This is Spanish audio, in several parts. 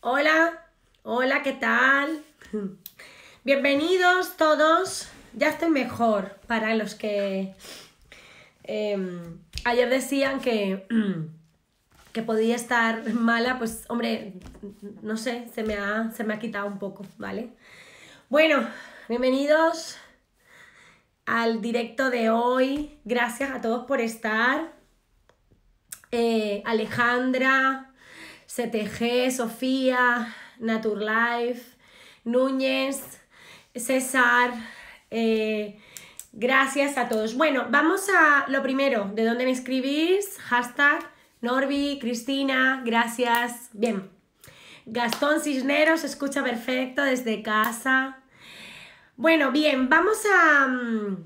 Hola, hola, ¿qué tal? Bienvenidos todos. Ya estoy mejor para los que em, ayer decían que, que podía estar mala, pues hombre, no sé, se me ha, se me ha quitado un poco, ¿vale? Bueno, bienvenidos al directo de hoy. Gracias a todos por estar. Eh, Alejandra, CTG, Sofía, Naturlife, Núñez, César. Eh, gracias a todos. Bueno, vamos a lo primero, ¿de dónde me escribís? Hashtag Norby, Cristina, gracias. Bien. Gastón Cisneros, escucha perfecto desde casa. Bueno, bien, vamos a, mm,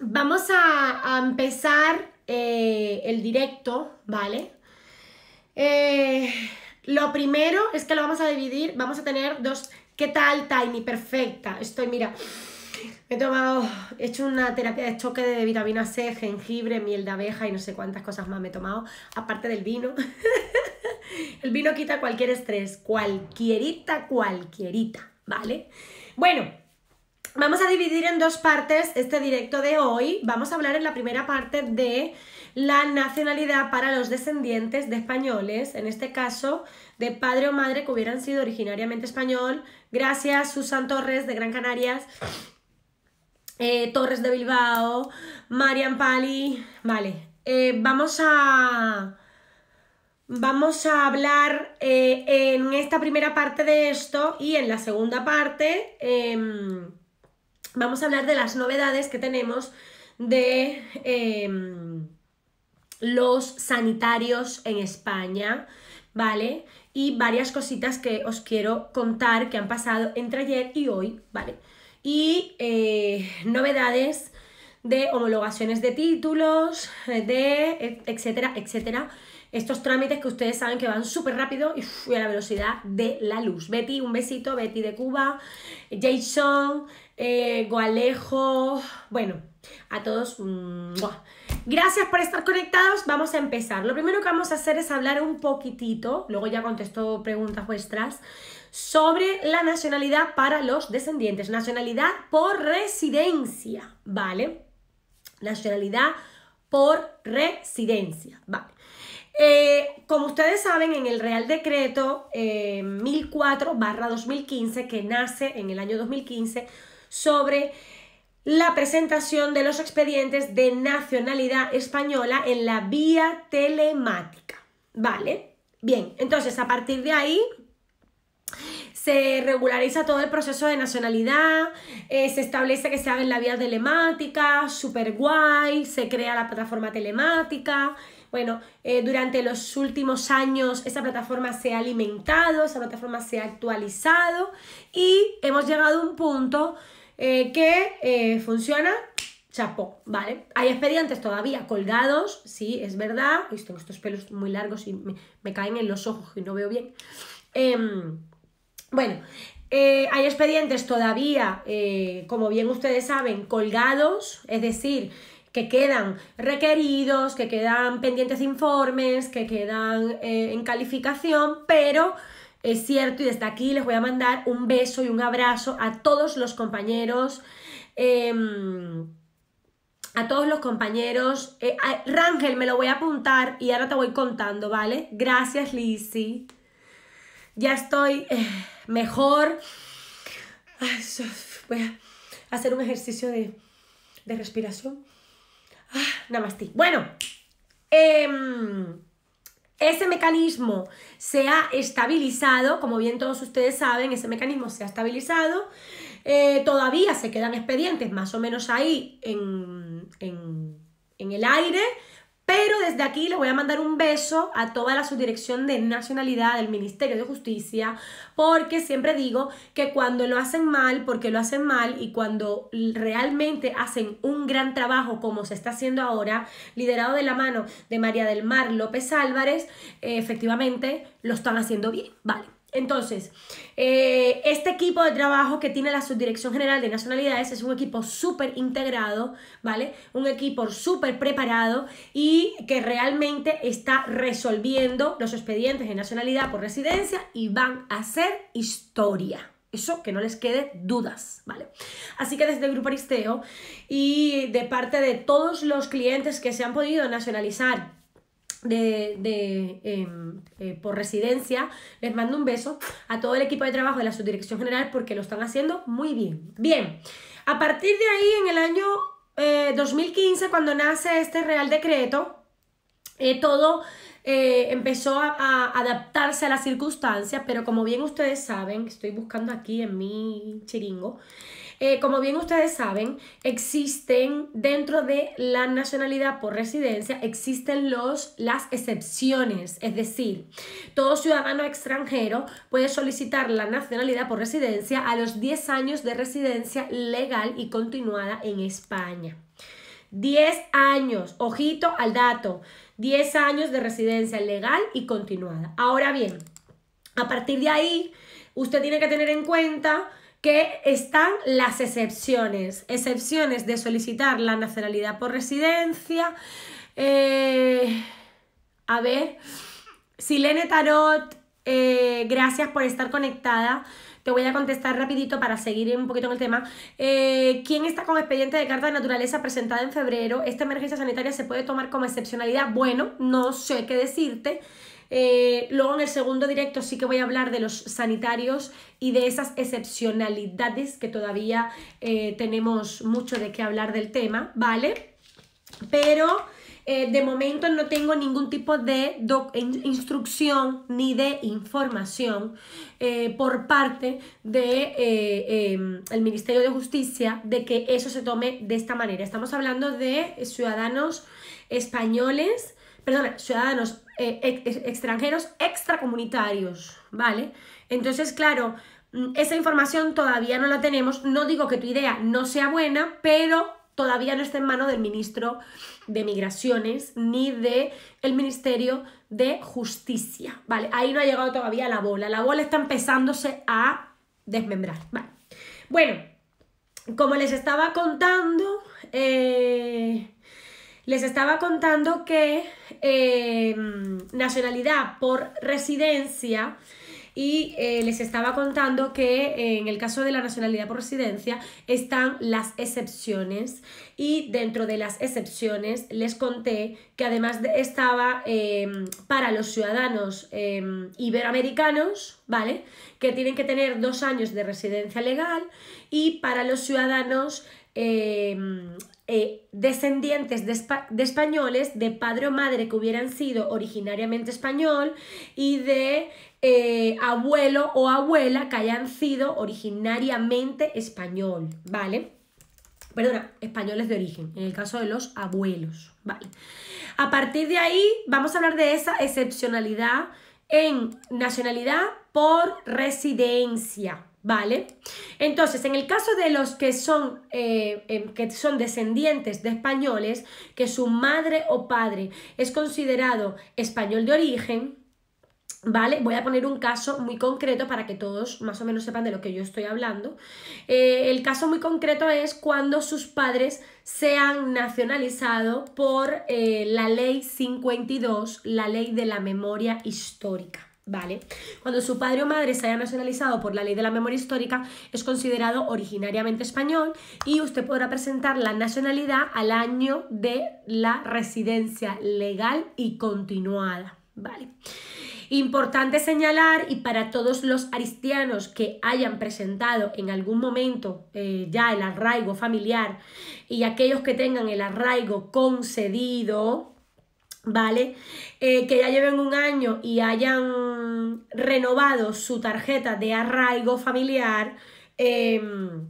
vamos a, empezar eh, el directo, ¿vale? Eh, lo primero es que lo vamos a dividir, vamos a tener dos... ¿Qué tal, Tiny? Perfecta. Estoy, mira, he tomado, he hecho una terapia de choque de vitamina C, jengibre, miel de abeja y no sé cuántas cosas más me he tomado, aparte del vino. El vino quita cualquier estrés, cualquierita, cualquierita, ¿vale? Bueno, Vamos a dividir en dos partes este directo de hoy. Vamos a hablar en la primera parte de la nacionalidad para los descendientes de españoles, en este caso de padre o madre que hubieran sido originariamente español. Gracias, Susan Torres de Gran Canarias, eh, Torres de Bilbao, Marian Pali. Vale, eh, vamos a... Vamos a hablar eh, en esta primera parte de esto y en la segunda parte em, vamos a hablar de las novedades que tenemos de em, los sanitarios en España, ¿vale? Y varias cositas que os quiero contar que han pasado entre ayer y hoy, ¿vale? Y eh, novedades de homologaciones de títulos, eh, de etcétera, etcétera. Estos trámites que ustedes saben que van súper rápido y, a la velocidad de la luz. Betty, un besito, Betty de Cuba, Jason, eh, Gualejo, bueno, a todos. Mm, Gracias por estar conectados. Vamos a empezar. Lo primero que vamos a hacer es hablar un poquitito, luego ya contesto preguntas vuestras, sobre la nacionalidad para los descendientes. Nacionalidad por residencia, ¿vale? Nacionalidad por residencia, ¿vale? Eh, como ustedes saben, en el Real Decreto 1004-2015, eh, que nace en el año 2015, sobre la presentación de los expedientes de nacionalidad española en la vía telemática. ¿Vale? Bien, entonces a partir de ahí se regulariza todo el proceso de nacionalidad, eh, se establece que se haga en la vía telemática, super guay, se crea la plataforma telemática. Bueno, eh, durante los últimos años esa plataforma se ha alimentado, esa plataforma se ha actualizado y hemos llegado a un punto eh, que eh, funciona, chapó, ¿vale? Hay expedientes todavía colgados, sí, es verdad. Uy, tengo estos pelos muy largos y me, caen en los ojos y no veo bien. Em, bueno, eh, hay expedientes todavía, como bien ustedes saben, colgados, es decir, que quedan requeridos, que quedan pendientes informes, que quedan en calificación, pero es cierto y desde aquí les voy a mandar un beso y un abrazo a todos los compañeros. Em, a todos los compañeros. Eh, Rangel, me lo voy a apuntar y ahora te voy contando, ¿vale? Gracias, Lizzie. Ya estoy eh, mejor. voy a hacer un ejercicio de, de respiración. Ah, namaste. Bueno, em, ese mecanismo se ha estabilizado, como bien todos ustedes saben, ese mecanismo se ha estabilizado. Eh, todavía se quedan expedientes más o menos ahí en el aire, pero desde aquí les voy a mandar un beso a toda la subdirección de nacionalidad del Ministerio de Justicia, porque siempre digo que cuando lo hacen mal, porque lo hacen mal, y cuando realmente hacen un gran trabajo como se está haciendo ahora, liderado de la mano de María del Mar López Álvarez, eh, efectivamente lo están haciendo bien, ¿vale? Entonces, eh, este equipo de trabajo que tiene la Subdirección General de Nacionalidades es un equipo súper integrado, ¿vale? Un equipo súper preparado y que realmente está resolviendo los expedientes de nacionalidad por residencia y van a hacer historia. Eso que no les quede dudas, ¿vale? Así que desde el Grupo Aristeo y de parte de todos los clientes que se han podido nacionalizar de, em, eh, por residencia. Les mando un beso a todo el equipo de trabajo de la Subdirección General porque lo están haciendo muy bien. Bien, a partir de ahí, en el año 2015, eh, cuando nace este Real Decreto, eh, todo empezó a, a, adaptarse a las circunstancias, pero como bien ustedes saben, estoy buscando aquí en mi chiringo, eh, como bien ustedes saben, existen dentro de la nacionalidad por residencia, existen los, las excepciones, es decir, todo ciudadano extranjero puede solicitar la nacionalidad por residencia a los 10 años de residencia legal y continuada en España. 10 años, ojito al dato, 10 años de residencia legal y continuada. Ahora bien, a partir de ahí, usted tiene que tener en cuenta que están las excepciones, excepciones de solicitar la nacionalidad por residencia. Eh, a ver, Silene Tarot, eh, gracias por estar conectada. Te voy a contestar rapidito para seguir un poquito en el tema. Eh, ¿Quién está con expediente de carta de naturaleza presentada en febrero? ¿Esta emergencia sanitaria se puede tomar como excepcionalidad? Bueno, no sé qué decirte. Eh, luego en el segundo directo sí que voy a hablar de los sanitarios y de esas excepcionalidades que todavía eh, tenemos mucho de qué hablar del tema, ¿vale? Pero eh, de momento no tengo ningún tipo de instrucción ni de información por parte del de, em, el Ministerio de Justicia de que eso se tome de esta manera. Estamos hablando de ciudadanos españoles perdón, ciudadanos eh, extranjeros extracomunitarios, ¿vale? Entonces, claro, mm, esa información todavía no la tenemos. No digo que tu idea no sea buena, pero todavía no está en mano del ministro de Migraciones ni del Ministerio de Justicia, ¿vale? Ahí no ha llegado todavía la bola. La bola está empezándose a desmembrar, ¿vale? Bueno, como les estaba contando, eh, les estaba contando que em, nacionalidad por residencia y eh, les estaba contando que eh, en el caso de la nacionalidad por residencia están las excepciones y dentro de las excepciones les conté que además estaba em, para los ciudadanos em, iberoamericanos, ¿vale? Que tienen que tener dos años de residencia legal y para los ciudadanos eh, descendientes de, españoles, de padre o madre que hubieran sido originariamente español y de eh, abuelo o abuela que hayan sido originariamente español, ¿vale? Perdona, españoles de origen, en el caso de los abuelos, ¿vale? A partir de ahí vamos a hablar de esa excepcionalidad en nacionalidad por residencia, ¿Vale? Entonces, en el caso de los que son, eh, em, que son descendientes de españoles, que su madre o padre es considerado español de origen, ¿Vale? Voy a poner un caso muy concreto para que todos más o menos sepan de lo que yo estoy hablando. Eh, el caso muy concreto es cuando sus padres se han nacionalizado por eh, la ley 52, la ley de la memoria histórica. ¿Vale? Cuando su padre o madre se haya nacionalizado por la ley de la memoria histórica, es considerado originariamente español y usted podrá presentar la nacionalidad al año de la residencia legal y continuada. ¿Vale? Importante señalar, y para todos los aristianos que hayan presentado en algún momento eh, ya el arraigo familiar y aquellos que tengan el arraigo concedido, ¿vale? Eh, que ya lleven un año y hayan renovado su tarjeta de arraigo familiar, em,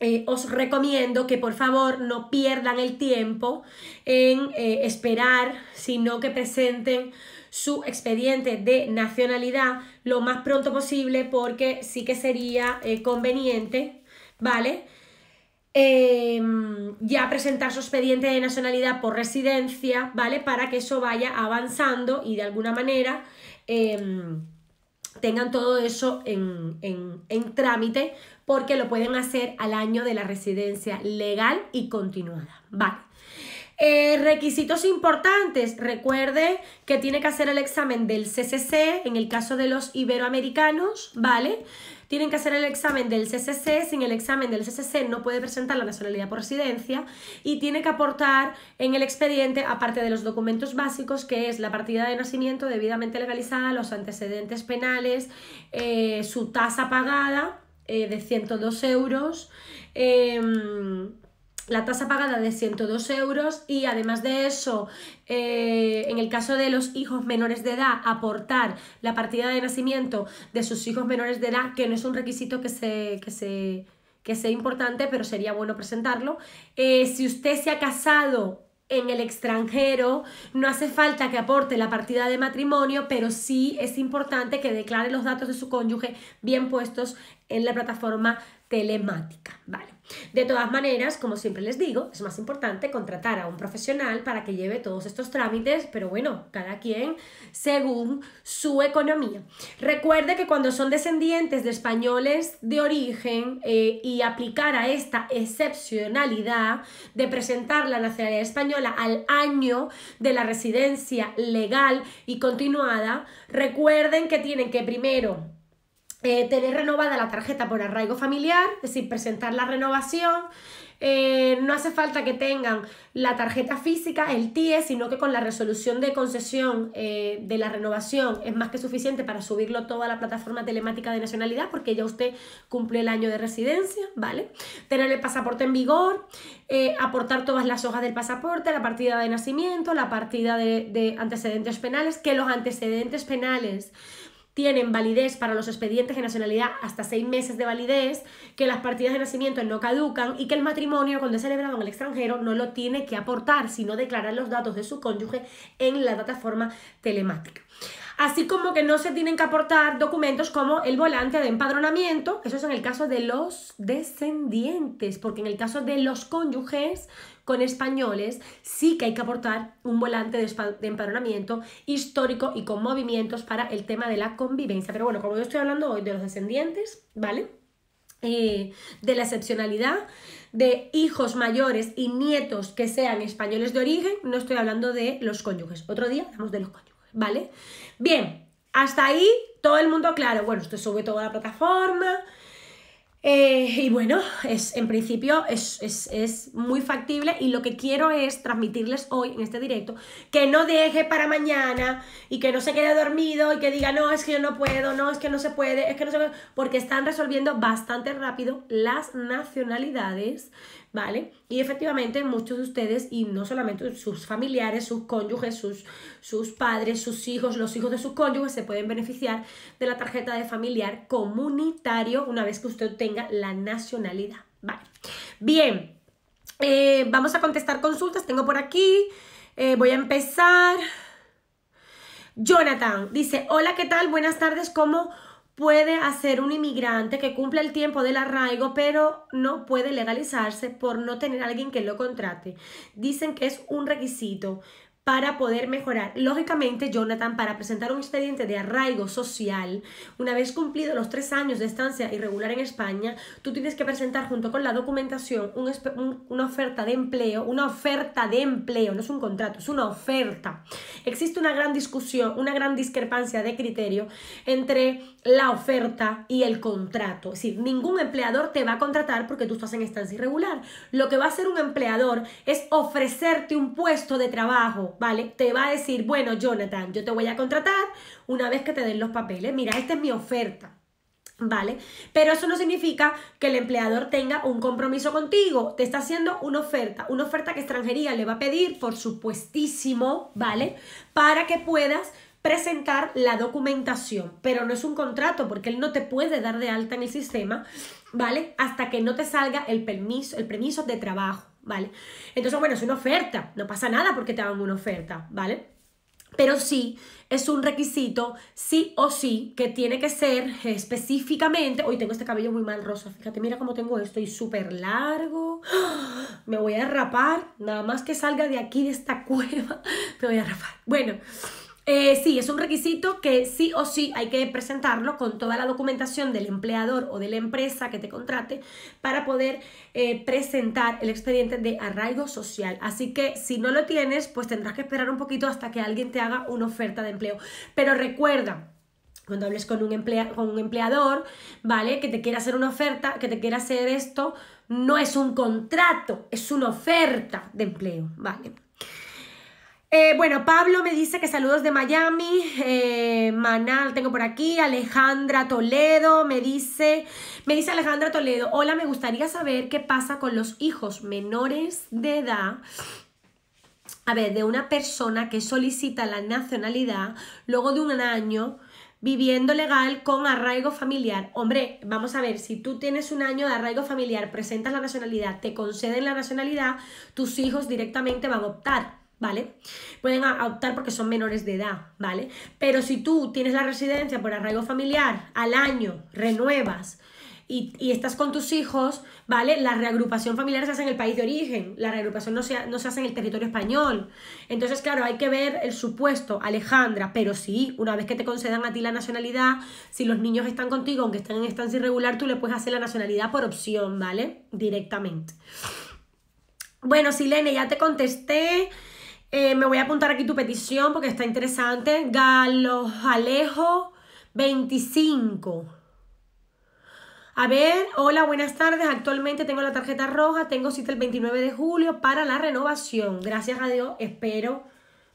eh, os recomiendo que por favor no pierdan el tiempo en eh, esperar, sino que presenten su expediente de nacionalidad lo más pronto posible porque sí que sería conveniente, ¿vale? Em, ya presentar su expediente de nacionalidad por residencia, ¿vale? Para que eso vaya avanzando y de alguna manera em, tengan todo eso en, trámite porque lo pueden hacer al año de la residencia legal y continuada, ¿vale? Eh, requisitos importantes, recuerde que tiene que hacer el examen del CCC en el caso de los iberoamericanos, ¿vale? tienen que hacer el examen del CCC, sin el examen del CCC no puede presentar la nacionalidad por residencia y tiene que aportar en el expediente, aparte de los documentos básicos, que es la partida de nacimiento debidamente legalizada, los antecedentes penales, eh, su tasa pagada eh, de 102 euros. Em, la tasa pagada de 102 euros y además de eso, eh, en el caso de los hijos menores de edad, aportar la partida de nacimiento de sus hijos menores de edad, que no es un requisito que se, se, sea importante, pero sería bueno presentarlo. Eh, si usted se ha casado en el extranjero, no hace falta que aporte la partida de matrimonio, pero sí es importante que declare los datos de su cónyuge bien puestos en la plataforma telemática. Vale. De todas maneras, como siempre les digo, es más importante contratar a un profesional para que lleve todos estos trámites, pero bueno, cada quien según su economía. Recuerde que cuando son descendientes de españoles de origen eh, y aplicar a esta excepcionalidad de presentar la nacionalidad española al año de la residencia legal y continuada, recuerden que tienen que primero eh, tener renovada la tarjeta por arraigo familiar, es decir, presentar la renovación. Eh, no hace falta que tengan la tarjeta física, el TIE, sino que con la resolución de concesión eh, de la renovación es más que suficiente para subirlo todo a la plataforma telemática de nacionalidad, porque ya usted cumple el año de residencia, ¿vale? Tener el pasaporte en vigor, aportar todas las hojas del pasaporte, la partida de nacimiento, la partida de, de antecedentes penales, que los antecedentes penales tienen validez para los expedientes de nacionalidad hasta seis meses de validez, que las partidas de nacimiento no caducan y que el matrimonio cuando es celebrado en el extranjero no lo tiene que aportar, sino declarar los datos de su cónyuge en la plataforma telemática. Así como que no se tienen que aportar documentos como el volante de empadronamiento, eso es en el caso de los descendientes, porque en el caso de los cónyuges con españoles, sí que hay que aportar un volante de, empadronamiento histórico y con movimientos para el tema de la convivencia. Pero bueno, como yo estoy hablando hoy de los descendientes, ¿vale? Eh, de la excepcionalidad de hijos mayores y nietos que sean españoles de origen, no estoy hablando de los cónyuges. Otro día hablamos de los cónyuges, ¿vale? Bien, hasta ahí todo el mundo claro. Bueno, usted sube toda la plataforma, eh, y bueno, es, en principio es, es, es, muy factible y lo que quiero es transmitirles hoy en este directo que no deje para mañana y que no se quede dormido y que diga no, es que yo no puedo, no, es que no se puede, es que no se puede, porque están resolviendo bastante rápido las nacionalidades ¿vale? Y efectivamente muchos de ustedes, y no solamente sus familiares, sus cónyuges, sus, sus padres, sus hijos, los hijos de sus cónyuges, se pueden beneficiar de la tarjeta de familiar comunitario una vez que usted tenga la nacionalidad, ¿vale? Bien, eh, vamos a contestar consultas, tengo por aquí, eh, voy a empezar. Jonathan dice, hola, ¿qué tal? Buenas tardes, ¿cómo puede hacer un inmigrante que cumpla el tiempo del arraigo, pero no puede legalizarse por no tener a alguien que lo contrate. Dicen que es un requisito, para poder mejorar. Lógicamente, Jonathan, para presentar un expediente de arraigo social, una vez cumplido los tres años de estancia irregular en España, tú tienes que presentar junto con la documentación una oferta de empleo, una oferta de empleo, no es un contrato, es una oferta. Existe una gran discusión, una gran discrepancia de criterio entre la oferta y el contrato. Es decir, ningún empleador te va a contratar porque tú estás en estancia irregular. Lo que va a hacer un empleador es ofrecerte un puesto de trabajo ¿vale? Te va a decir, bueno, Jonathan, yo te voy a contratar una vez que te den los papeles. Mira, esta es mi oferta. ¿Vale? Pero eso no significa que el empleador tenga un compromiso contigo. Te está haciendo una oferta, una oferta que extranjería le va a pedir, por supuestísimo, ¿vale? Para que puedas presentar la documentación, pero no es un contrato porque él no te puede dar de alta en el sistema, ¿vale? Hasta que no te salga el permiso, el permiso de trabajo. ¿vale? Entonces, bueno, es una oferta, no pasa nada porque te hagan una oferta, ¿vale? Pero sí, es un requisito, sí o sí, que tiene que ser específicamente. Hoy tengo este cabello muy mal rosa, fíjate, mira cómo tengo esto, y súper largo. ¡ah! Me voy a rapar, nada más que salga de aquí, de esta cueva, me voy a rapar. Bueno, eh, sí, es un requisito que sí o sí hay que presentarlo con toda la documentación del empleador o de la empresa que te contrate para poder eh, presentar el expediente de arraigo social. Así que si no lo tienes, pues tendrás que esperar un poquito hasta que alguien te haga una oferta de empleo. Pero recuerda, cuando hables con un, con un empleador, ¿vale? Que te quiera hacer una oferta, que te quiera hacer esto, no es un contrato, es una oferta de empleo, ¿vale? Eh, bueno, Pablo me dice que saludos de Miami, eh, Manal tengo por aquí, Alejandra Toledo me dice, me dice Alejandra Toledo, hola, me gustaría saber qué pasa con los hijos menores de edad a ver, de una persona que solicita la nacionalidad luego de un año viviendo legal con arraigo familiar. Hombre, vamos a ver, si tú tienes un año de arraigo familiar, presentas la nacionalidad, te conceden la nacionalidad, tus hijos directamente van a optar. ¿vale? Pueden optar porque son menores de edad, ¿vale? Pero si tú tienes la residencia por arraigo familiar, al año renuevas y, estás con tus hijos, ¿vale? La reagrupación familiar se hace en el país de origen, la reagrupación no se, no se hace en el territorio español. Entonces, claro, hay que ver el supuesto, Alejandra, pero sí, una vez que te concedan a ti la nacionalidad, si los niños están contigo, aunque estén en estancia irregular, tú le puedes hacer la nacionalidad por opción, ¿vale? Directamente. Bueno, Silene, ya te contesté. Eh, me voy a apuntar aquí tu petición porque está interesante. Galo Alejo 25. A ver, hola, buenas tardes. Actualmente tengo la tarjeta roja, tengo cita el 29 de julio para la renovación. Gracias a Dios, espero,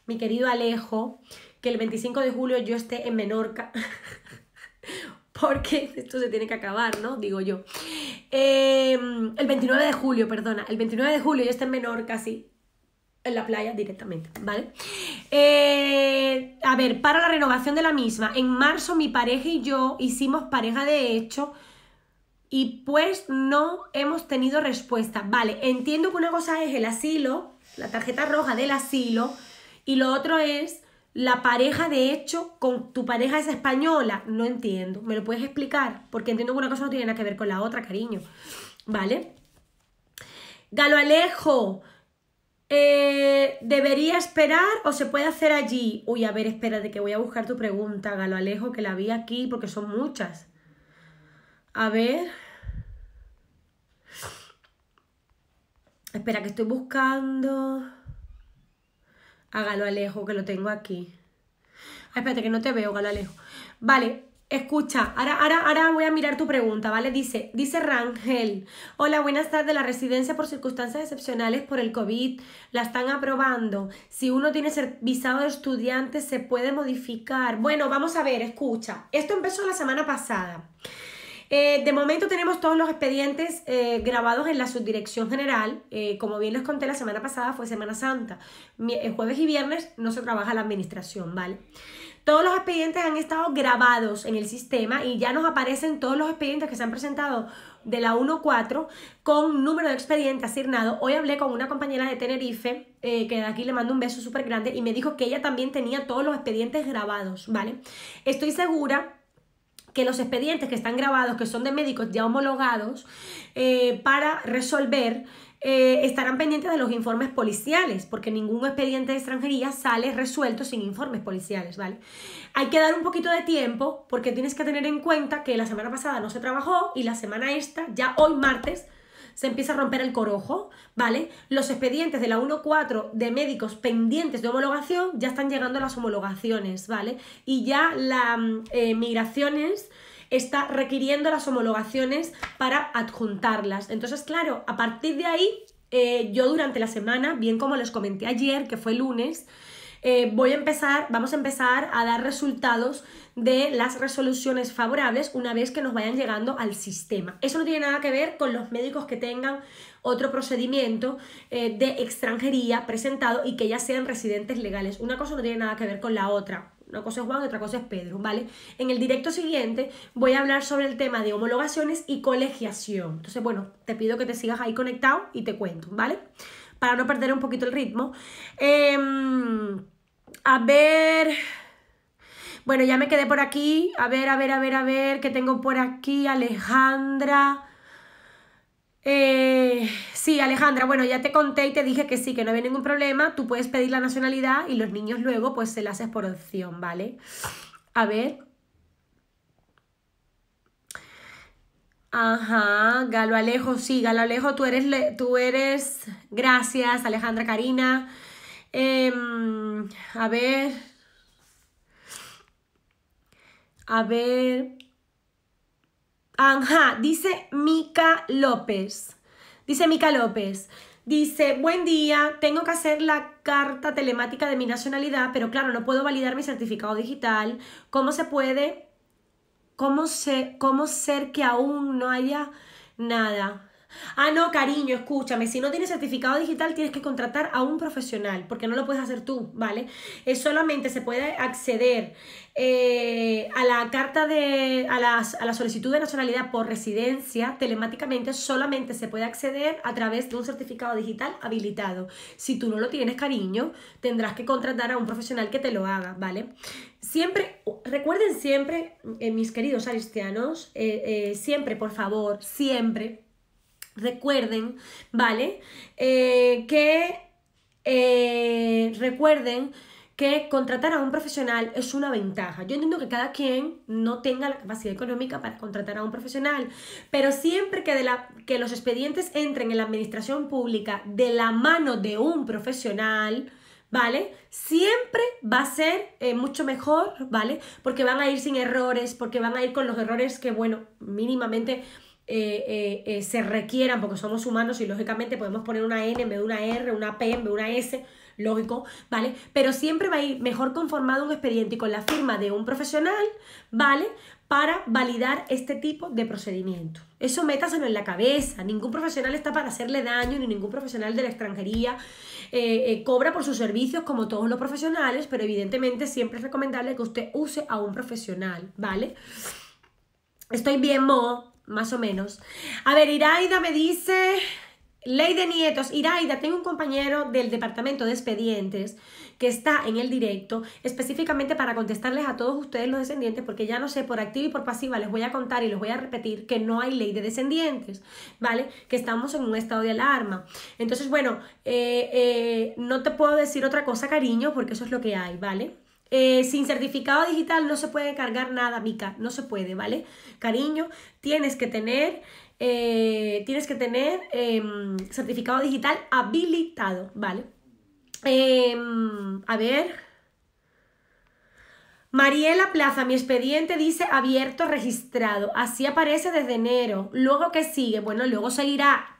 mi querido Alejo, que el 25 de julio yo esté en Menorca. porque esto se tiene que acabar, ¿no? Digo yo. Eh, el 29 de julio, perdona. El 29 de julio yo esté en Menorca, sí en la playa directamente, ¿vale? Eh, a ver, para la renovación de la misma, en marzo mi pareja y yo hicimos pareja de hecho y pues no hemos tenido respuesta, ¿vale? Entiendo que una cosa es el asilo, la tarjeta roja del asilo, y lo otro es la pareja de hecho con tu pareja es española, no entiendo, ¿me lo puedes explicar? Porque entiendo que una cosa no tiene nada que ver con la otra, cariño, ¿vale? Galo Alejo, eh, ¿Debería esperar o se puede hacer allí? Uy, a ver, espérate, que voy a buscar tu pregunta, Galo Alejo, que la vi aquí porque son muchas. A ver. Espera, que estoy buscando. Hágalo, Alejo, que lo tengo aquí. Ah, espérate, que no te veo, Galo Alejo. Vale, Escucha, ahora, ahora, ahora voy a mirar tu pregunta, ¿vale? Dice, dice Rangel, hola, buenas tardes, la residencia por circunstancias excepcionales por el COVID la están aprobando. Si uno tiene visado de estudiante, se puede modificar. Bueno, vamos a ver, escucha, esto empezó la semana pasada. Eh, de momento tenemos todos los expedientes eh, grabados en la subdirección general. Eh, como bien les conté la semana pasada, fue Semana Santa. jueves y viernes no se trabaja la administración, ¿vale? Todos los expedientes han estado grabados en el sistema y ya nos aparecen todos los expedientes que se han presentado de la 1.4 con número de expediente asignado. Hoy hablé con una compañera de Tenerife, eh, que de aquí le mando un beso súper grande, y me dijo que ella también tenía todos los expedientes grabados, ¿vale? Estoy segura que los expedientes que están grabados, que son de médicos ya homologados, eh, para resolver eh, estarán pendientes de los informes policiales, porque ningún expediente de extranjería sale resuelto sin informes policiales, ¿vale? Hay que dar un poquito de tiempo, porque tienes que tener en cuenta que la semana pasada no se trabajó y la semana esta, ya hoy martes, se empieza a romper el corojo, ¿vale? Los expedientes de la 1.4 de médicos pendientes de homologación ya están llegando a las homologaciones, ¿vale? Y ya las mm, eh, migraciones está requiriendo las homologaciones para adjuntarlas. Entonces, claro, a partir de ahí, eh, yo durante la semana, bien como les comenté ayer, que fue lunes, eh, voy a empezar, vamos a empezar a dar resultados de las resoluciones favorables una vez que nos vayan llegando al sistema. Eso no tiene nada que ver con los médicos que tengan otro procedimiento eh, de extranjería presentado y que ya sean residentes legales. Una cosa no tiene nada que ver con la otra. Una cosa es Juan y otra cosa es Pedro, ¿vale? En el directo siguiente voy a hablar sobre el tema de homologaciones y colegiación. Entonces, bueno, te pido que te sigas ahí conectado y te cuento, ¿vale? Para no perder un poquito el ritmo. Em, a ver... Bueno, ya me quedé por aquí. A ver, a ver, a ver, a ver, ¿Qué tengo por aquí Alejandra. Eh, sí, Alejandra, bueno, ya te conté y te dije que sí, que no había ningún problema. Tú puedes pedir la nacionalidad y los niños luego pues se la haces por opción, ¿vale? A ver. Ajá, Galo Alejo, sí, Galo Alejo, tú eres, tú eres, gracias, Alejandra Karina. Em, a ver, a ver, Ajá, dice Mica López. Dice Mica López. Dice, buen día, tengo que hacer la carta telemática de mi nacionalidad, pero claro, no puedo validar mi certificado digital. ¿Cómo se puede? ¿Cómo, cómo ser que aún no haya nada? Ah, no, cariño, escúchame, si no tienes certificado digital tienes que contratar a un profesional, porque no lo puedes hacer tú, ¿vale? Es eh, solamente se puede acceder eh, a la carta de, a, la solicitud de nacionalidad por residencia telemáticamente, solamente se puede acceder a través de un certificado digital habilitado. Si tú no lo tienes, cariño, tendrás que contratar a un profesional que te lo haga, ¿vale? Siempre, recuerden siempre, eh, mis queridos aristianos, siempre, por favor, siempre Recuerden, ¿vale? Eh, que eh, recuerden que contratar a un profesional es una ventaja. Yo entiendo que cada quien no tenga la capacidad económica para contratar a un profesional, pero siempre que, de la, que los expedientes entren en la administración pública de la mano de un profesional, ¿vale? Siempre va a ser eh, mucho mejor, ¿vale? Porque van a ir sin errores, porque van a ir con los errores que, bueno, mínimamente eh, eh, eh, se requieran, porque somos humanos y lógicamente podemos poner una N en vez de una R, una P en vez de una S, lógico, ¿vale? Pero siempre va a ir mejor conformado un expediente y con la firma de un profesional, ¿vale? Para validar este tipo de procedimiento. Eso métaselo en la cabeza. Ningún profesional está para hacerle daño, ni ningún profesional de la extranjería cobra por sus servicios como todos los profesionales, pero evidentemente siempre es recomendable que usted use a un profesional, ¿vale? Estoy bien, Mo más o menos. A ver, Iraida me dice, ley de nietos. Iraida, tengo un compañero del departamento de expedientes que está en el directo específicamente para contestarles a todos ustedes los descendientes, porque ya no sé, por activa y por pasiva les voy a contar y les voy a repetir que no hay ley de descendientes, ¿vale? Que estamos en un estado de alarma. Entonces, bueno, eh, eh, no te puedo decir otra cosa, cariño, porque eso es lo que hay, ¿vale? Eh, sin certificado digital no se puede cargar nada, Mica, no se puede, ¿vale? Cariño, tienes que tener, eh, tienes que tener em, certificado digital habilitado, ¿vale? Em, a ver. Mariela Plaza, mi expediente dice abierto registrado. Así aparece desde enero. Luego, ¿qué sigue? Bueno, luego seguirá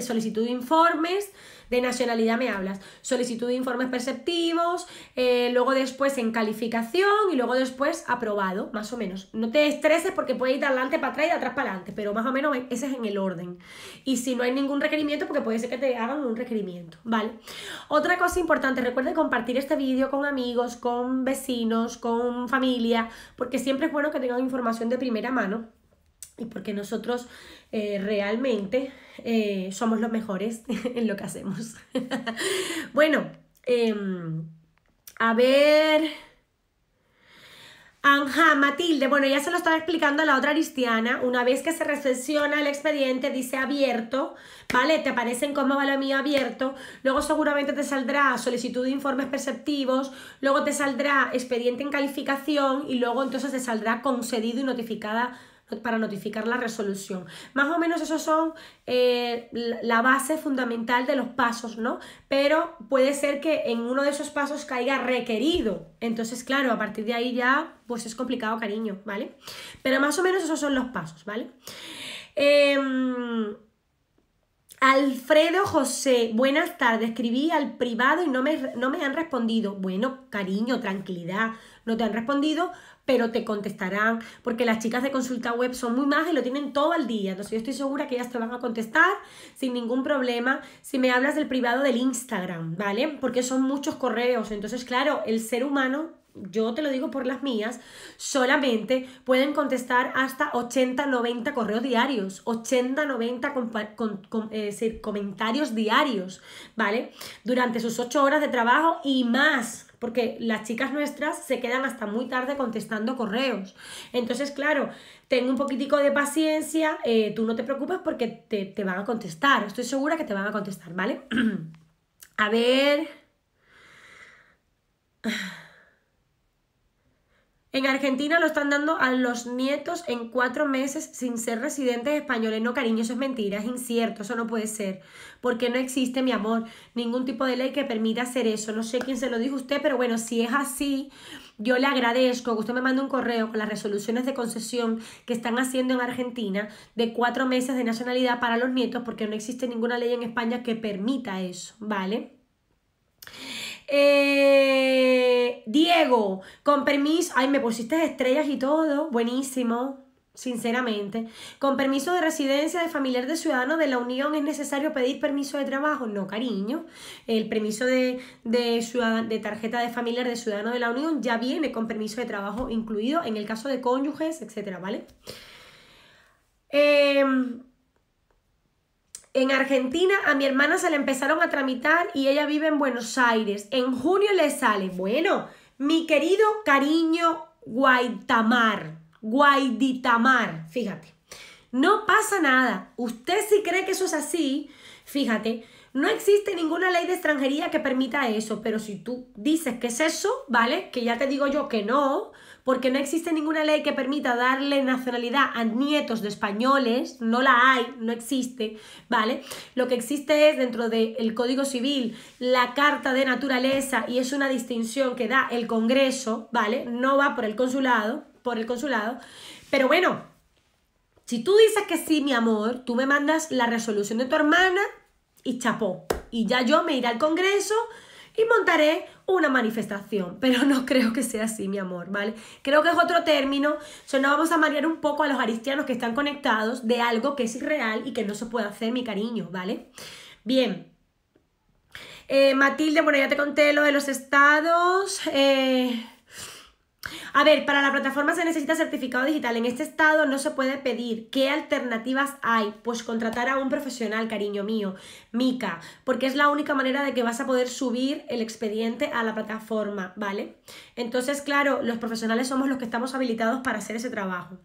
solicitud de informes, de nacionalidad me hablas, solicitud de informes perceptivos, eh, luego después en calificación y luego después aprobado, más o menos. No te estreses porque puede ir de adelante para atrás y de atrás para adelante, pero más o menos ese es en el orden. Y si no hay ningún requerimiento, porque puede ser que te hagan un requerimiento, ¿vale? Otra cosa importante, recuerda compartir este vídeo con amigos, con vecinos, con familia, porque siempre es bueno que tengan información de primera mano porque nosotros eh, realmente eh, somos los mejores en lo que hacemos. bueno, em, a ver. Anja, Matilde, bueno, ya se lo estaba explicando a la otra cristiana, Una vez que se recepciona el expediente, dice abierto, ¿vale? Te aparecen cómo va lo mío abierto. Luego seguramente te saldrá solicitud de informes perceptivos, luego te saldrá expediente en calificación y luego entonces te saldrá concedido y notificada para notificar la resolución. Más o menos esos son eh, la base fundamental de los pasos, ¿no? Pero puede ser que en uno de esos pasos caiga requerido. Entonces, claro, a partir de ahí ya, pues es complicado, cariño, ¿vale? Pero más o menos esos son los pasos, ¿vale? Em, Alfredo José, buenas tardes, escribí al privado y no no me han respondido. Bueno, cariño, tranquilidad, no te han respondido pero te contestarán, porque las chicas de consulta web son muy más y lo tienen todo el día. Entonces yo estoy segura que ellas te van a contestar sin ningún problema si me hablas del privado del Instagram, ¿vale? Porque son muchos correos. Entonces, claro, el ser humano yo te lo digo por las mías, solamente pueden contestar hasta 80, 90 correos diarios, 80, 90 con, eh, comentarios diarios, ¿vale? Durante sus 8 horas de trabajo y más, porque las chicas nuestras se quedan hasta muy tarde contestando correos. Entonces, claro, ten un poquitico de paciencia, eh, tú no te preocupes porque te, te van a contestar, estoy segura que te van a contestar, ¿vale? a ver... En Argentina lo están dando a los nietos en cuatro meses sin ser residentes españoles. No, cariño, eso es mentira, es incierto, eso no puede ser. Porque no existe, mi amor, ningún tipo de ley que permita hacer eso. No sé quién se lo dijo usted, pero bueno, si es así, yo le agradezco que usted me mande un correo con las resoluciones de concesión que están haciendo en Argentina de cuatro meses de nacionalidad para los nietos, porque no existe ninguna ley en España que permita eso, ¿vale? Eh, Diego, con permiso. Ay, me pusiste estrellas y todo. Buenísimo. Sinceramente, con permiso de residencia de familiar de ciudadano de la Unión es necesario pedir permiso de trabajo. No, cariño. El permiso de, de tarjeta de familiar de ciudadano de la Unión ya viene con permiso de trabajo incluido en el caso de cónyuges, etcétera, ¿vale? Eh, en Argentina a mi hermana se le empezaron a tramitar y ella vive en Buenos Aires. En junio le sale, bueno, mi querido cariño Guaitamar, Guaiditamar, fíjate. No pasa nada. Usted si cree que eso es así, fíjate, no existe ninguna ley de extranjería que permita eso, pero si tú dices que es eso, ¿vale? Que ya te digo yo que no, porque no existe ninguna ley que permita darle nacionalidad a nietos de españoles, no la hay, no existe, ¿vale? Lo que existe es dentro del Código Civil la Carta de Naturaleza y es una distinción que da el Congreso, ¿vale? No va por el consulado, por el consulado, pero bueno, si tú dices que sí, mi amor, tú me mandas la resolución de tu hermana y chapó. Y ya yo me iré al Congreso y montaré una manifestación, pero no creo que sea así, mi amor, ¿vale? Creo que es otro término, sea, no vamos a marear un poco a los aristianos que están conectados de algo que es irreal y que no se puede hacer, mi cariño, ¿vale? Bien. Eh, Matilde, bueno, ya te conté lo de los estados. Eh, a ver, para la plataforma se necesita certificado digital. En este estado no se puede pedir. ¿Qué alternativas hay? Pues contratar a un profesional, cariño mío, Mica, porque es la única manera de que vas a poder subir el expediente a la plataforma, ¿vale? Entonces, claro, los profesionales somos los que estamos habilitados para hacer ese trabajo.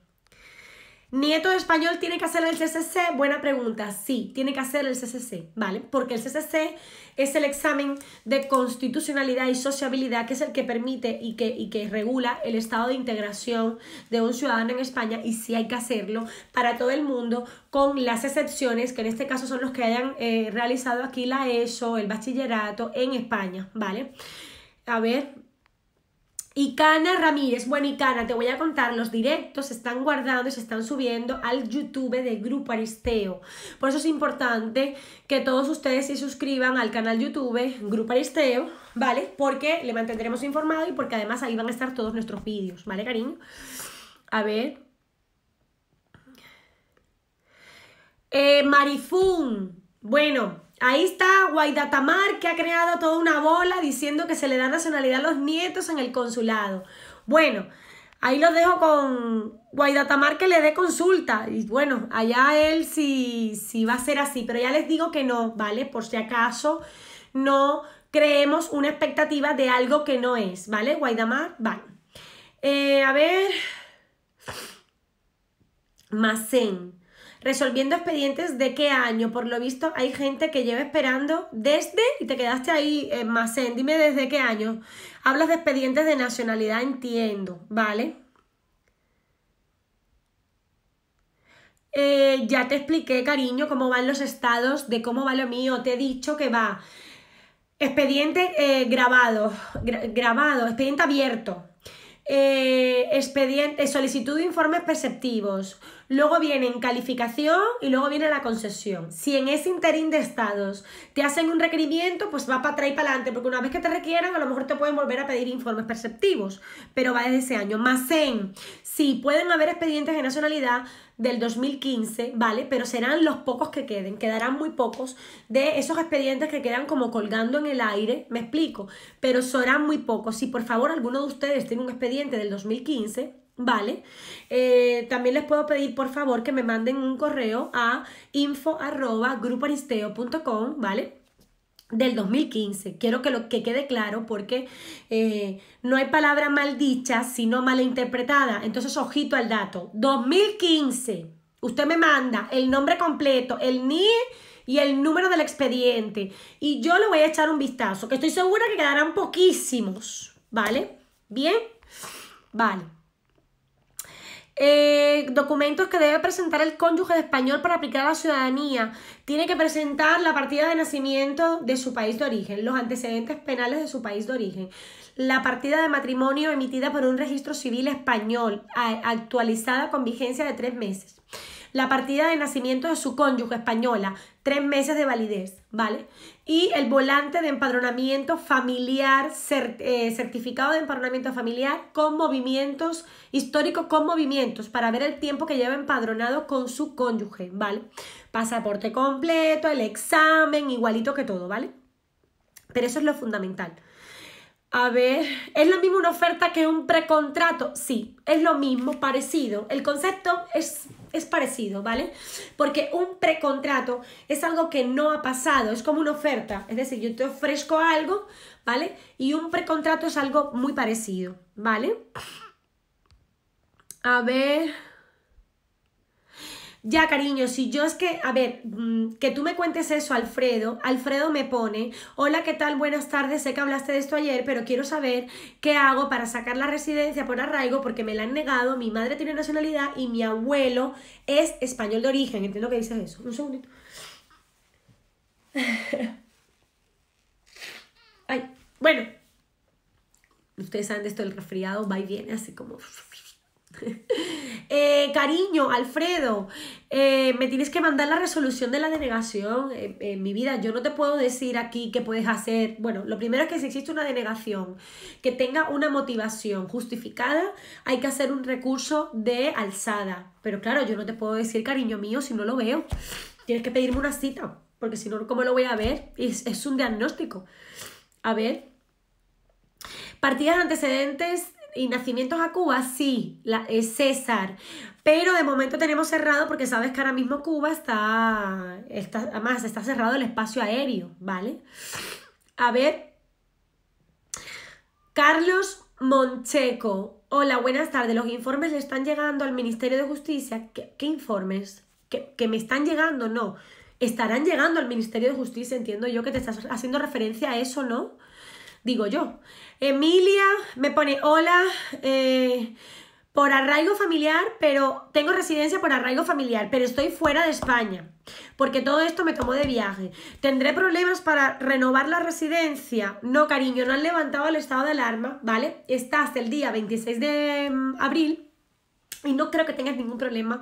¿Nieto español tiene que hacer el CCC? Buena pregunta. Sí, tiene que hacer el CCC, ¿vale? Porque el CCC es el examen de constitucionalidad y sociabilidad que es el que permite y que, que regula el estado de integración de un ciudadano en España y sí hay que hacerlo para todo el mundo con las excepciones que en este caso son los que hayan eh, realizado aquí la ESO, el bachillerato en España, ¿vale? A ver, y Cana Ramírez, bueno Cana, te voy a contar, los directos se están guardando y se están subiendo al YouTube de Grupo Aristeo. Por eso es importante que todos ustedes se suscriban al canal YouTube Grupo Aristeo, ¿vale? Porque le mantendremos informado y porque además ahí van a estar todos nuestros vídeos, ¿vale, cariño? A ver. Eh, bueno, Ahí está Guaidatamar, que ha creado toda una bola diciendo que se le da nacionalidad a los nietos en el consulado. Bueno, ahí lo dejo con Guaidatamar que le dé consulta. Y bueno, allá él sí, va a ser así, pero ya les digo que no, ¿vale? Por si acaso no creemos una expectativa de algo que no es, ¿vale? Guaidamar, va. Eh, a ver. Macén resolviendo expedientes de qué año. Por lo visto, hay gente que lleva esperando desde, y te quedaste ahí, eh, en Macén, dime desde qué año. Hablas de expedientes de nacionalidad, entiendo, ¿vale? Eh, ya te expliqué, cariño, cómo van los estados, de cómo va lo mío. Te he dicho que va expediente eh, grabado, grabado, expediente abierto, expediente, solicitud de informes perceptivos, Luego vienen calificación y luego viene la concesión. Si en ese interín de estados te hacen un requerimiento, pues va para atrás y para adelante, porque una vez que te requieran, a lo mejor te pueden volver a pedir informes perceptivos, pero va desde ese año. Más en, sí, pueden haber expedientes de nacionalidad del 2015, ¿vale? Pero serán los pocos que queden, quedarán muy pocos de esos expedientes que quedan como colgando en el aire, me explico, pero serán muy pocos. Si por favor alguno de ustedes tiene un expediente del 2015, ¿Vale? Eh, también les puedo pedir, por favor, que me manden un correo a info.gruparisteo.com, ¿vale? Del 2015. Quiero que lo que quede claro porque eh, no hay palabra mal dichas sino malinterpretada. Entonces, ojito al dato. 2015. Usted me manda el nombre completo, el NIE y el número del expediente. Y yo le voy a echar un vistazo, que estoy segura que quedarán poquísimos. ¿Vale? ¿Bien? Vale. Eh, documentos que debe presentar el cónyuge de español para aplicar a la ciudadanía. Tiene que presentar la partida de nacimiento de su país de origen, los antecedentes penales de su país de origen, la partida de matrimonio emitida por un registro civil español, actualizada con vigencia de tres meses, la partida de nacimiento de su cónyuge española, tres meses de validez, ¿vale? y el volante de empadronamiento familiar, eh, certificado de empadronamiento familiar con movimientos, históricos, con movimientos, para ver el tiempo que lleva empadronado con su cónyuge, ¿vale? Pasaporte completo, el examen, igualito que todo, ¿vale? Pero eso es lo fundamental. A ver, ¿es lo mismo una oferta que un precontrato? Sí, es lo mismo, parecido. El concepto es es parecido, ¿vale? Porque un precontrato es algo que no ha pasado, es como una oferta, es decir, yo te ofrezco algo, ¿vale? Y un precontrato es algo muy parecido, ¿vale? A ver... Ya, cariño, si yo es que, a ver, mm, que tú me cuentes eso, Alfredo. Alfredo me pone, hola, ¿qué tal? Buenas tardes, sé que hablaste de esto ayer, pero quiero saber qué hago para sacar la residencia por arraigo porque me la han negado, mi madre tiene nacionalidad y mi abuelo es español de origen. Entiendo que dices eso. Un segundito. Ay, bueno. Ustedes saben de esto, el resfriado va y viene así como... Eh, cariño, Alfredo, eh, me tienes que mandar la resolución de la denegación. Eh, en, mi vida, yo no te puedo decir aquí qué puedes hacer. Bueno, lo primero es que si existe una denegación que tenga una motivación justificada, hay que hacer un recurso de alzada. Pero claro, yo no te puedo decir, cariño mío, si no lo veo. Tienes que pedirme una cita, porque si no, ¿cómo lo voy a ver? Es, es un diagnóstico. A ver. Partidas antecedentes y nacimientos a Cuba, sí, la, es César. Pero de momento tenemos cerrado porque sabes que ahora mismo Cuba está, está, además está cerrado el espacio aéreo, ¿vale? A ver, Carlos Moncheco. Hola, buenas tardes. Los informes le están llegando al Ministerio de Justicia. ¿Qué, informes? ¿Que, ¿Que me están llegando? No. Estarán llegando al Ministerio de Justicia, entiendo yo que te estás haciendo referencia a eso, ¿no? digo yo. Emilia me pone, hola, eh, por arraigo familiar, pero tengo residencia por arraigo familiar, pero estoy fuera de España, porque todo esto me tomó de viaje. ¿Tendré problemas para renovar la residencia? No, cariño, no han levantado el estado de alarma, ¿vale? Está hasta el día 26 de mm, abril y no creo que tengas ningún problema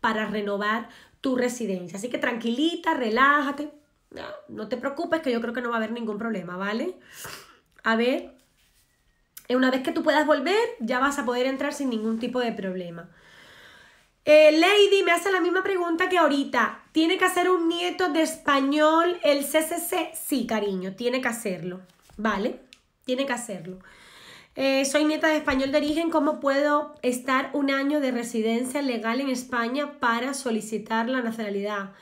para renovar tu residencia. Así que tranquilita, relájate. No, ah, no te preocupes, que yo creo que no va a haber ningún problema, ¿vale? a ver, eh, una vez que tú puedas volver, ya vas a poder entrar sin ningún tipo de problema. Eh, Lady me hace la misma pregunta que ahorita. ¿Tiene que hacer un nieto de español el CCC? Sí, cariño, tiene que hacerlo. ¿Vale? Tiene que hacerlo. Eh, soy nieta de español de origen. ¿Cómo puedo estar un año de residencia legal en España para solicitar la nacionalidad?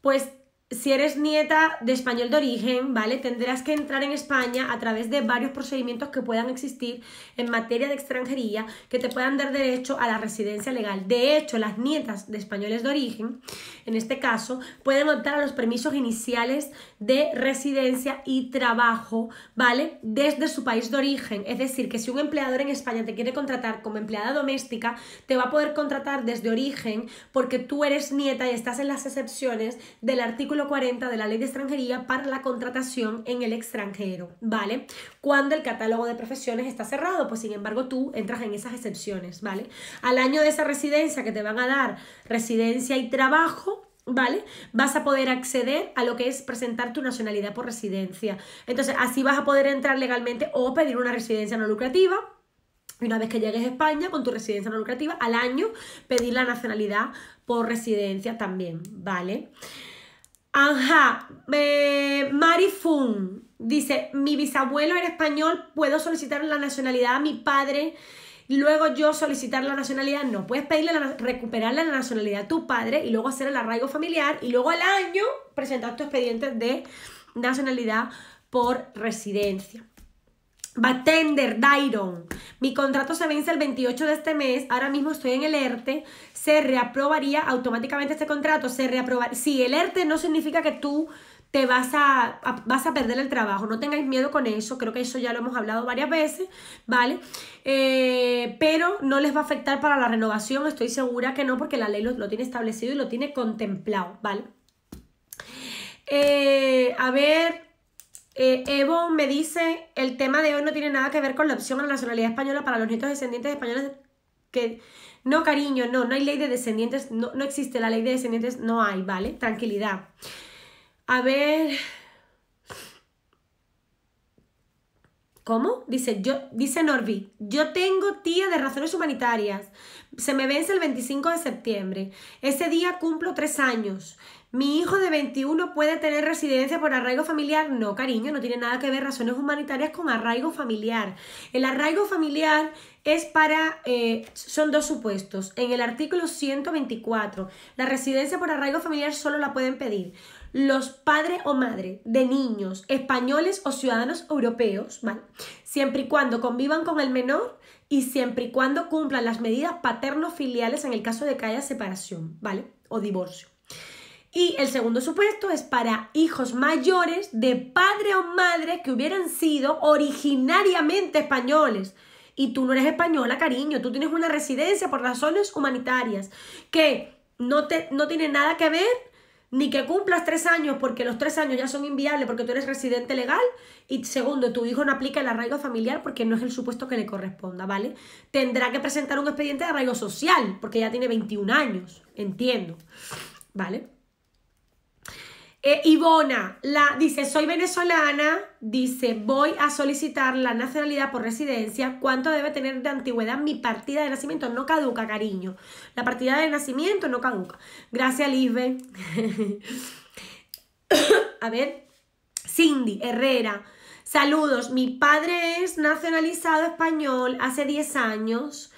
Pues si eres nieta de español de origen, ¿vale? Tendrás que entrar en España a través de varios procedimientos que puedan existir en materia de extranjería que te puedan dar derecho a la residencia legal. De hecho, las nietas de españoles de origen, en este caso, pueden optar a los permisos iniciales de residencia y trabajo, ¿vale? Desde su país de origen. Es decir, que si un empleador en España te quiere contratar como empleada doméstica, te va a poder contratar desde origen porque tú eres nieta y estás en las excepciones del artículo 40 de la ley de extranjería para la contratación en el extranjero, ¿vale? Cuando el catálogo de profesiones está cerrado, pues sin embargo tú entras en esas excepciones, ¿vale? Al año de esa residencia que te van a dar residencia y trabajo, ¿Vale? Vas a poder acceder a lo que es presentar tu nacionalidad por residencia. Entonces, así vas a poder entrar legalmente o pedir una residencia no lucrativa. Y una vez que llegues a España con tu residencia no lucrativa, al año pedir la nacionalidad por residencia también, ¿vale? vale Ajá, me eh, Mari dice, mi bisabuelo era español, puedo solicitar la nacionalidad a mi padre, luego yo solicitar la nacionalidad, no, puedes pedirle la, recuperarle la nacionalidad a tu padre y luego hacer el arraigo familiar y luego al año presentar tu expediente de nacionalidad por residencia tender, Dairon. Mi contrato se vence el 28 de este mes. Ahora mismo estoy en el ERTE. Se reaprobaría automáticamente este contrato. Se reaprobaría. sí, el ERTE no significa que tú te vas a, vas a perder el trabajo. No tengáis miedo con eso. Creo que eso ya lo hemos hablado varias veces, ¿vale? Eh, pero no les va a afectar para la renovación. Estoy segura que no, porque la ley lo, tiene establecido y lo tiene contemplado, ¿vale? Eh, a ver, eh, Evo me dice, el tema de hoy no tiene nada que ver con la opción a la nacionalidad española para los nietos descendientes españoles que... No, cariño, no, no hay ley de descendientes, no, no existe la ley de descendientes, no hay, ¿vale? Tranquilidad. A ver, ¿Cómo? Dice, yo, dice Norby, yo tengo tía de razones humanitarias. Se me vence el 25 de septiembre. Ese día cumplo tres años. ¿Mi hijo de 21 puede tener residencia por arraigo familiar? No, cariño, no tiene nada que ver razones humanitarias con arraigo familiar. El arraigo familiar es para, eh, son dos supuestos. En el artículo 124, la residencia por arraigo familiar solo la pueden pedir los padres o madre de niños españoles o ciudadanos europeos, ¿vale? Siempre y cuando convivan con el menor y siempre y cuando cumplan las medidas paterno-filiales en el caso de que haya separación, ¿vale? O divorcio. Y el segundo supuesto es para hijos mayores de padre o madre que hubieran sido originariamente españoles. Y tú no eres española, cariño, tú tienes una residencia por razones humanitarias que no, te, no tiene nada que ver ni que cumplas tres años porque los tres años ya son inviables porque tú eres residente legal y segundo, tu hijo no aplica el arraigo familiar porque no es el supuesto que le corresponda, ¿vale? Tendrá que presentar un expediente de arraigo social porque ya tiene 21 años, entiendo, ¿vale? Eh, Ivona la, dice, soy venezolana, dice, voy a solicitar la nacionalidad por residencia. ¿Cuánto debe tener de antigüedad mi partida de nacimiento? No caduca, cariño. La partida de nacimiento no caduca. Gracias, Lisbe. a ver, Cindy Herrera. Saludos, mi padre es nacionalizado español hace 10 años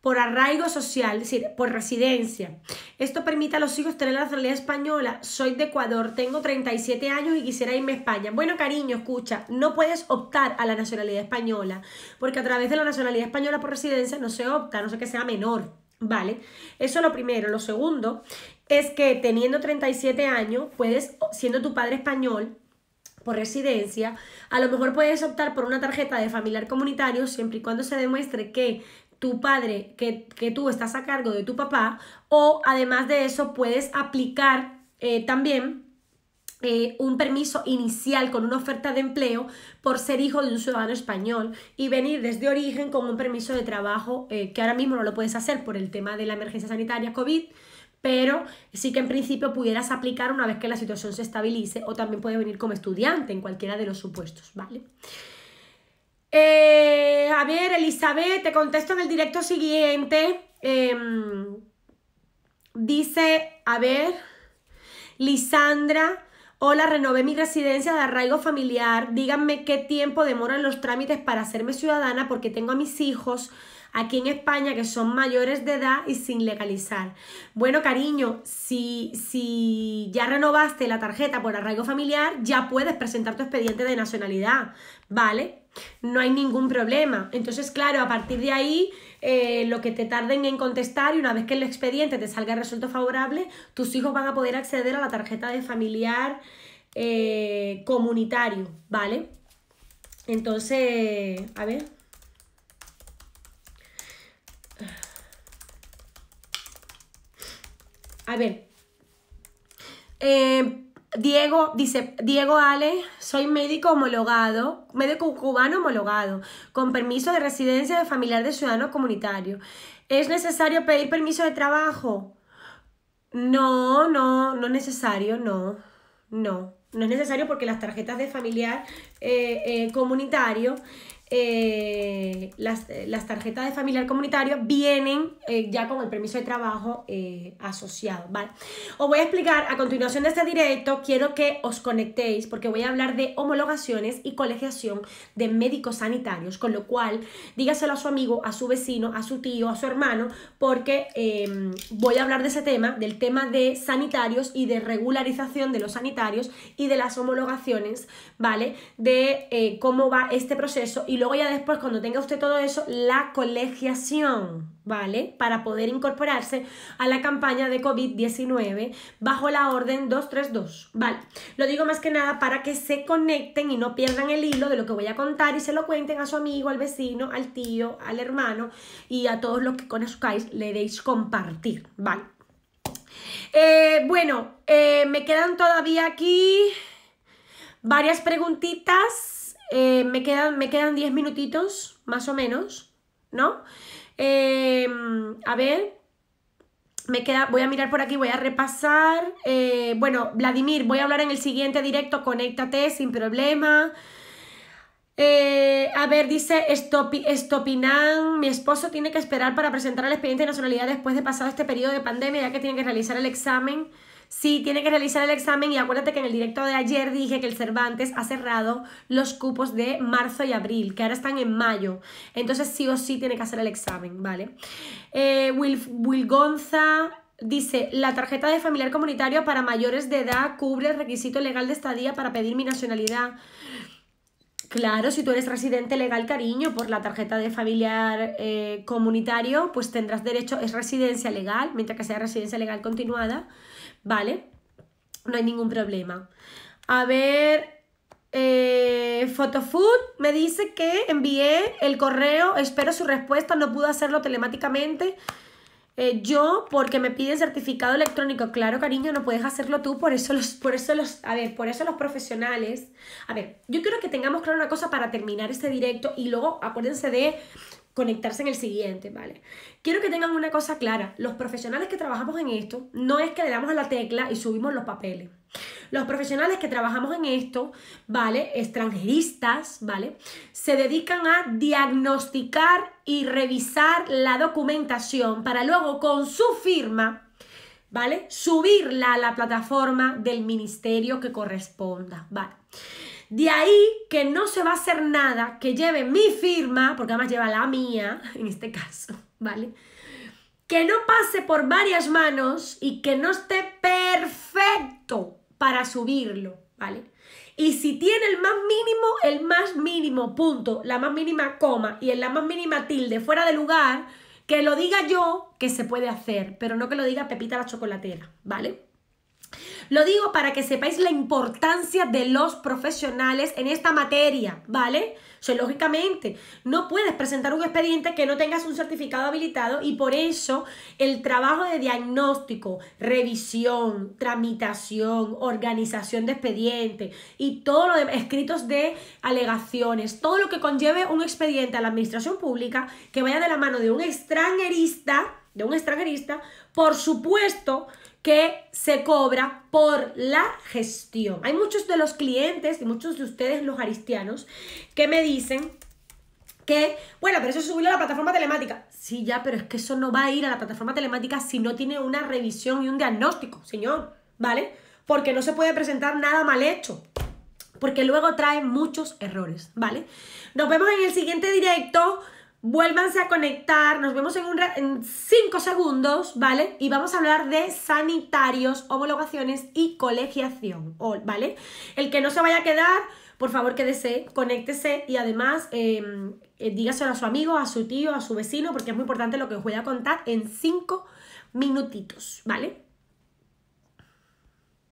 por arraigo social, es decir, por residencia. Esto permite a los hijos tener la nacionalidad española. Soy de Ecuador, tengo 37 años y quisiera irme a España. Bueno, cariño, escucha, no puedes optar a la nacionalidad española, porque a través de la nacionalidad española por residencia no se opta, no sé que sea menor. ¿Vale? Eso es lo primero. Lo segundo es que teniendo 37 años, puedes, siendo tu padre español, por residencia, a lo mejor puedes optar por una tarjeta de familiar comunitario siempre y cuando se demuestre que tu padre, que, tú estás a cargo de tu papá, o además de eso puedes aplicar eh, también eh, un permiso inicial con una oferta de empleo por ser hijo de un ciudadano español y venir desde origen con un permiso de trabajo eh, que ahora mismo no lo puedes hacer por el tema de la emergencia sanitaria COVID, pero sí que en principio pudieras aplicar una vez que la situación se estabilice o también puedes venir como estudiante en cualquiera de los supuestos, ¿vale? Eh, a ver, Elizabeth, te contesto en el directo siguiente. Em, dice, a ver, Lisandra, hola, renové mi residencia de arraigo familiar. Díganme qué tiempo demoran los trámites para hacerme ciudadana porque tengo a mis hijos aquí en España que son mayores de edad y sin legalizar. Bueno, cariño, si, si ya renovaste la tarjeta por arraigo familiar, ya puedes presentar tu expediente de nacionalidad, ¿vale? no hay ningún problema. Entonces, claro, a partir de ahí, eh, lo que te tarden en contestar y una vez que el expediente te salga resuelto favorable, tus hijos van a poder acceder a la tarjeta de familiar eh, comunitario, ¿vale? Entonces, a ver. A ver. Eh, Diego, dice, Diego Ale, soy médico homologado, médico cubano homologado, con permiso de residencia de familiar de ciudadano comunitario. ¿Es necesario pedir permiso de trabajo? No, no, no es necesario, no, no. No es necesario porque las tarjetas de familiar eh, eh, comunitario eh, eh, las, tarjetas de familiar comunitario vienen eh, ya con el permiso de trabajo asociado, ¿vale? Os voy a explicar a continuación de este directo, quiero que os conectéis porque voy a hablar de homologaciones y colegiación de médicos sanitarios, con lo cual dígaselo a su amigo, a su vecino, a su tío, a su hermano, porque em, voy a hablar de ese tema, del tema de sanitarios y de regularización de los sanitarios y de las homologaciones, ¿vale? De cómo va este proceso y luego ya después, cuando tenga usted todo eso, la colegiación, ¿vale? Para poder incorporarse a la campaña de COVID-19 bajo la orden 232, ¿vale? Lo digo más que nada para que se conecten y no pierdan el hilo de lo que voy a contar y se lo cuenten a su amigo, al vecino, al tío, al hermano y a todos los que conozcáis le deis compartir, ¿vale? Eh, bueno, eh, me quedan todavía aquí varias preguntitas. Eh, me, quedan, me quedan 10 minutitos, más o menos, ¿no? Em, a ver, me queda, voy a mirar por aquí, voy a repasar. Eh, bueno, Vladimir, voy a hablar en el siguiente directo, conéctate sin problema. Eh, a ver, dice stop mi esposo tiene que esperar para presentar el expediente de nacionalidad después de pasado este periodo de pandemia, ya que tiene que realizar el examen Sí, tiene que realizar el examen y acuérdate que en el directo de ayer dije que el Cervantes ha cerrado los cupos de marzo y abril, que ahora están en mayo. Entonces sí o sí tiene que hacer el examen, ¿vale? Eh, Will, Will Dice, la tarjeta de familiar comunitario para mayores de edad cubre el requisito legal de estadía para pedir mi nacionalidad. Claro, si tú eres residente legal, cariño, por la tarjeta de familiar eh, comunitario, pues tendrás derecho, es residencia legal, mientras que sea residencia legal continuada, ¿vale? No hay ningún problema. A ver, eh, me dice que envié el correo, espero su respuesta, no pude hacerlo telemáticamente. Eh, yo, porque me piden certificado electrónico, claro, cariño, no puedes hacerlo tú, por eso los, por eso los, a ver, por eso los profesionales. A ver, yo quiero que tengamos claro una cosa para terminar este directo y luego acuérdense de conectarse en el siguiente, ¿vale? Quiero que tengan una cosa clara, los profesionales que trabajamos en esto, no es que le damos a la tecla y subimos los papeles. Los profesionales que trabajamos en esto, ¿vale? Extranjeristas, ¿vale? Se dedican a diagnosticar y revisar la documentación para luego con su firma, ¿vale? Subirla a la plataforma del ministerio que corresponda, ¿vale? De ahí que no se va a hacer nada que lleve mi firma, porque además lleva la mía, en este caso, ¿vale? Que no pase por varias manos y que no esté perfecto para subirlo, ¿vale? Y si tiene el más mínimo, el más mínimo punto, la más mínima coma y en la más mínima tilde fuera de lugar, que lo diga yo que se puede hacer, pero no que lo diga Pepita la chocolatera, ¿vale? Lo digo para que sepáis la importancia de los profesionales en esta materia, ¿vale? O sea, lógicamente, no puedes presentar un expediente que no tengas un certificado habilitado y por eso el trabajo de diagnóstico, revisión, tramitación, organización de expediente y todo lo de escritos de alegaciones, todo lo que conlleve un expediente a la administración pública que vaya de la mano de un extranjerista, de un extranjerista, por supuesto, que se cobra por la gestión. Hay muchos de los clientes y muchos de ustedes, los aristianos, que me dicen que, bueno, pero eso es a la plataforma telemática. Sí, ya, pero es que eso no va a ir a la plataforma telemática si no tiene una revisión y un diagnóstico, señor, ¿vale? Porque no se puede presentar nada mal hecho. Porque luego trae muchos errores, ¿vale? Nos vemos en el siguiente directo. Vuélvanse a conectar, nos vemos en, un segundos, ¿vale? Y vamos a hablar de sanitarios, homologaciones y colegiación, ¿vale? El que no se vaya a quedar, por favor quédese, conéctese y además dígase em, eh, dígaselo a su amigo, a su tío, a su vecino, porque es muy importante lo que os voy a contar en cinco minutitos, ¿vale?